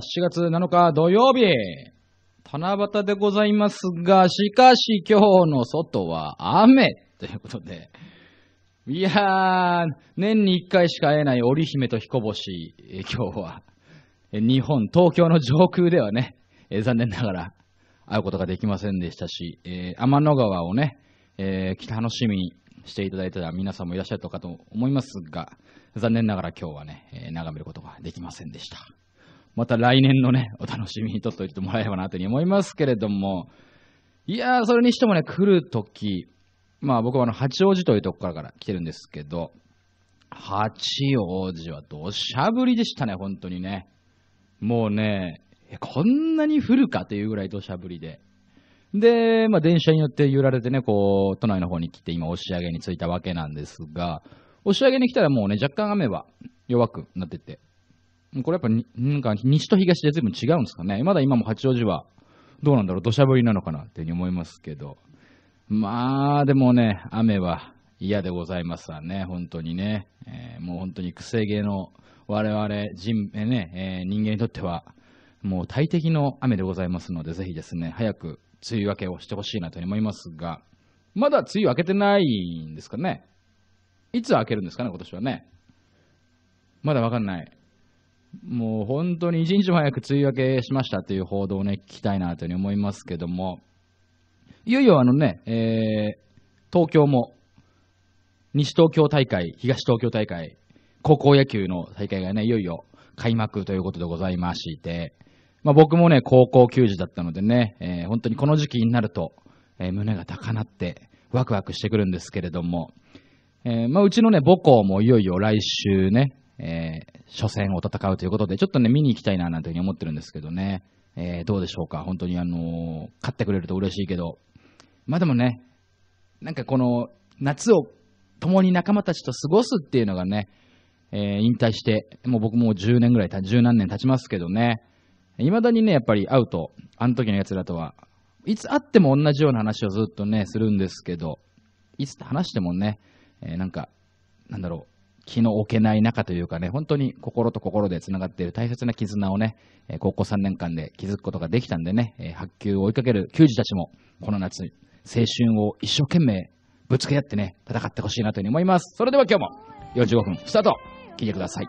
7月7日土曜日、七夕でございますが、しかし今日の外は雨ということで、いやー、年に一回しか会えない織姫と彦星、今日は、日本、東京の上空ではね、残念ながら会うことができませんでしたし、えー、天の川をね、えー、楽しみにしていただいた皆さんもいらっしゃるかと思いますが、残念ながら今日はね、えー、眺めることができませんでした。また来年のね、お楽しみにとっておいてもらえればなというふうに思いますけれども、いやー、それにしてもね、来るとき、まあ僕はあの、八王子というとこからから来てるんですけど、八王子は土砂降りでしたね、本当にね。もうね、こんなに降るかというぐらい土砂降りで。で、まあ電車によって揺られてね、こう、都内の方に来て今、押上に着いたわけなんですが、押上に来たらもうね、若干雨は弱くなってて、これやっぱに、なんか西と東で随分違うんですかね。まだ今も八王子はどうなんだろう、土砂降りなのかなっていうふうに思いますけど。まあ、でもね、雨は嫌でございますわね、本当にね。えー、もう本当に癖毛の我々人、えー、ね、えー、人間にとっては、もう大敵の雨でございますので、ぜひですね、早く梅雨明けをしてほしいなと思いますが、まだ梅雨明けてないんですかね。いつ明けるんですかね、今年はね。まだわかんない。もう本当に一日も早く梅雨明けしましたという報道をね、聞きたいなというふうに思いますけども、いよいよあのね、えー、東京も、西東京大会、東東京大会、高校野球の大会がね、いよいよ開幕ということでございまして、まあ、僕もね、高校球児だったのでね、えー、本当にこの時期になると、えー、胸が高鳴って、ワクワクしてくるんですけれども、えー、まあ、うちのね、母校もいよいよ来週ね、えー、初戦を戦うということで、ちょっとね、見に行きたいななんていうふうに思ってるんですけどね、えー、どうでしょうか、本当にあのー、勝ってくれると嬉しいけど、まあでもね、なんかこの、夏を共に仲間たちと過ごすっていうのがね、えー、引退して、もう僕も10年ぐらい、十何年経ちますけどね、いまだにね、やっぱり会うと、あの時の奴らとは、いつ会っても同じような話をずっとね、するんですけど、いつ話してもね、えー、なんか、なんだろう、気の置けない中というかね、本当に心と心でつながっている大切な絆をね、高校3年間で築くことができたんでね、発球を追いかける球児たちも、この夏、青春を一生懸命ぶつけ合ってね、戦ってほしいなというふうに思います。それでは今日も45分スタート聞いてください。